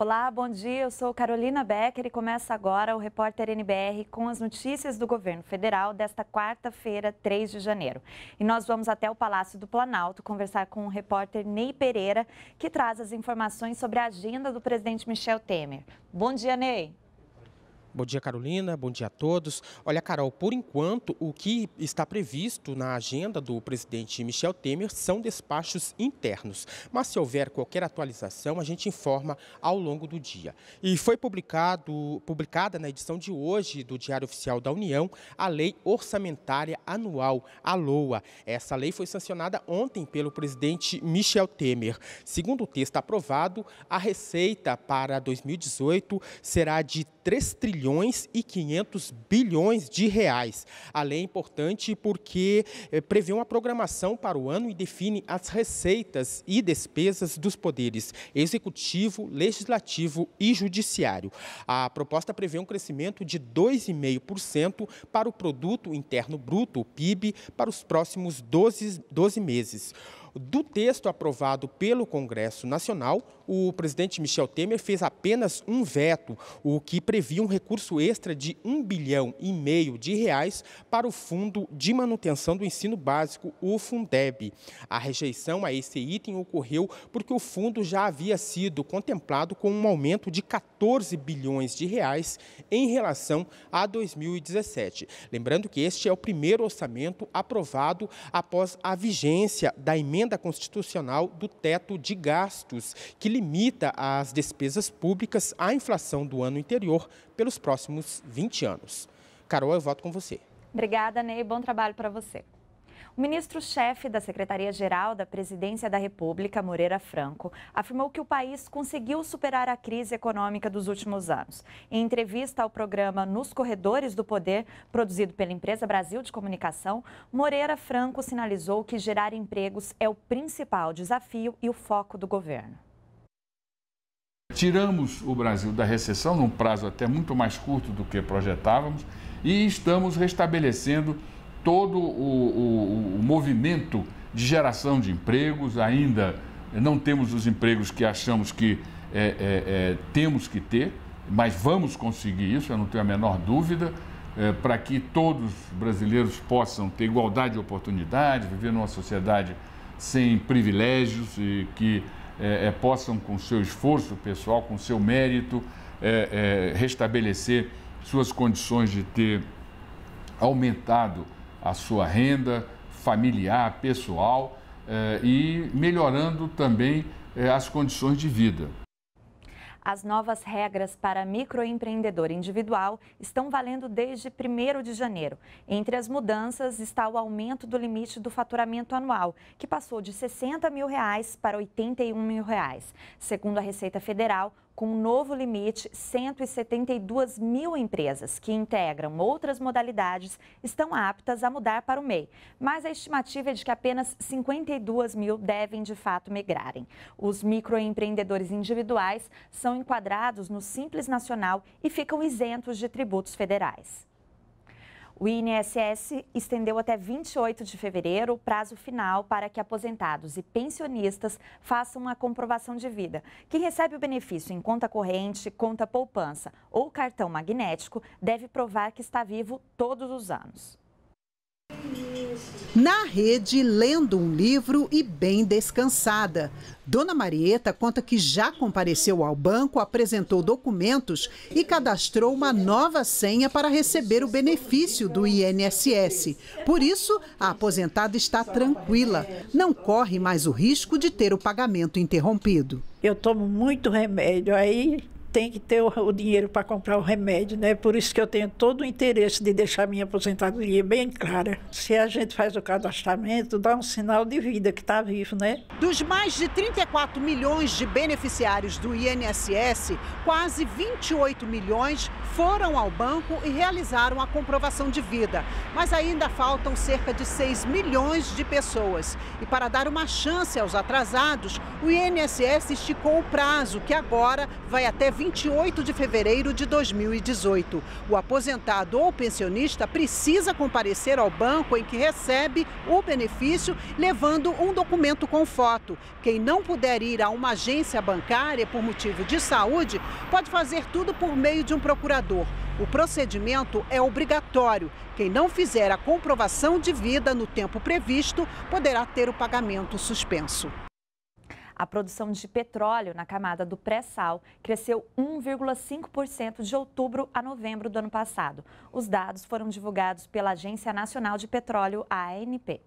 Olá, bom dia. Eu sou Carolina Becker e começa agora o Repórter NBR com as notícias do governo federal desta quarta-feira, 3 de janeiro. E nós vamos até o Palácio do Planalto conversar com o repórter Ney Pereira, que traz as informações sobre a agenda do presidente Michel Temer. Bom dia, Ney. Bom dia, Carolina. Bom dia a todos. Olha, Carol, por enquanto, o que está previsto na agenda do presidente Michel Temer são despachos internos. Mas se houver qualquer atualização, a gente informa ao longo do dia. E foi publicado, publicada na edição de hoje do Diário Oficial da União a Lei Orçamentária Anual, a LOA. Essa lei foi sancionada ontem pelo presidente Michel Temer. Segundo o texto aprovado, a receita para 2018 será de 3 trilhões trilhões e 500 bilhões de reais. A lei é importante porque eh, prevê uma programação para o ano e define as receitas e despesas dos poderes executivo, legislativo e judiciário. A proposta prevê um crescimento de 2,5% para o produto interno bruto, o PIB, para os próximos 12, 12 meses. Do texto aprovado pelo Congresso Nacional, o presidente Michel Temer fez apenas um veto, o que previa um recurso extra de um bilhão e meio de reais para o Fundo de Manutenção do Ensino Básico, o Fundeb. A rejeição a esse item ocorreu porque o fundo já havia sido contemplado com um aumento de 14 bilhões de reais em relação a 2017. Lembrando que este é o primeiro orçamento aprovado após a vigência da emenda emenda constitucional do teto de gastos, que limita as despesas públicas à inflação do ano anterior pelos próximos 20 anos. Carol, eu voto com você. Obrigada, Ney. Bom trabalho para você. O ministro-chefe da Secretaria-Geral da Presidência da República, Moreira Franco, afirmou que o país conseguiu superar a crise econômica dos últimos anos. Em entrevista ao programa Nos Corredores do Poder, produzido pela empresa Brasil de Comunicação, Moreira Franco sinalizou que gerar empregos é o principal desafio e o foco do governo. Tiramos o Brasil da recessão num prazo até muito mais curto do que projetávamos e estamos restabelecendo todo o, o, o movimento de geração de empregos, ainda não temos os empregos que achamos que é, é, é, temos que ter, mas vamos conseguir isso, eu não tenho a menor dúvida, é, para que todos os brasileiros possam ter igualdade de oportunidade, viver numa sociedade sem privilégios e que é, é, possam, com seu esforço pessoal, com seu mérito, restabelecer suas condições de ter aumentado a sua renda familiar, pessoal eh, e melhorando também eh, as condições de vida. As novas regras para microempreendedor individual estão valendo desde 1 de janeiro. Entre as mudanças está o aumento do limite do faturamento anual, que passou de 60 mil reais para 81 mil reais. Segundo a Receita Federal, com um novo limite, 172 mil empresas que integram outras modalidades estão aptas a mudar para o MEI, mas a estimativa é de que apenas 52 mil devem de fato migrarem. Os microempreendedores individuais são enquadrados no Simples Nacional e ficam isentos de tributos federais. O INSS estendeu até 28 de fevereiro o prazo final para que aposentados e pensionistas façam a comprovação de vida. Quem recebe o benefício em conta corrente, conta poupança ou cartão magnético deve provar que está vivo todos os anos. Na rede, lendo um livro e bem descansada. Dona Marieta conta que já compareceu ao banco, apresentou documentos e cadastrou uma nova senha para receber o benefício do INSS. Por isso, a aposentada está tranquila, não corre mais o risco de ter o pagamento interrompido. Eu tomo muito remédio, aí tem que ter o, o dinheiro para comprar o remédio, né? Por isso que eu tenho todo o interesse de deixar minha aposentadoria bem clara. Se a gente faz o cadastramento, dá um sinal de vida que está vivo, né? Dos mais de 34 milhões de beneficiários do INSS, quase 28 milhões foram ao banco e realizaram a comprovação de vida. Mas ainda faltam cerca de 6 milhões de pessoas. E para dar uma chance aos atrasados, o INSS esticou o prazo, que agora vai até 20 28 de fevereiro de 2018. O aposentado ou pensionista precisa comparecer ao banco em que recebe o benefício, levando um documento com foto. Quem não puder ir a uma agência bancária por motivo de saúde, pode fazer tudo por meio de um procurador. O procedimento é obrigatório. Quem não fizer a comprovação de vida no tempo previsto poderá ter o pagamento suspenso. A produção de petróleo na camada do pré-sal cresceu 1,5% de outubro a novembro do ano passado. Os dados foram divulgados pela Agência Nacional de Petróleo, ANP.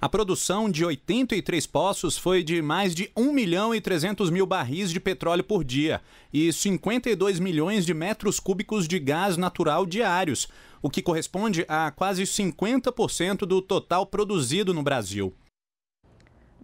A produção de 83 poços foi de mais de 1 milhão e 300 mil barris de petróleo por dia e 52 milhões de metros cúbicos de gás natural diários, o que corresponde a quase 50% do total produzido no Brasil.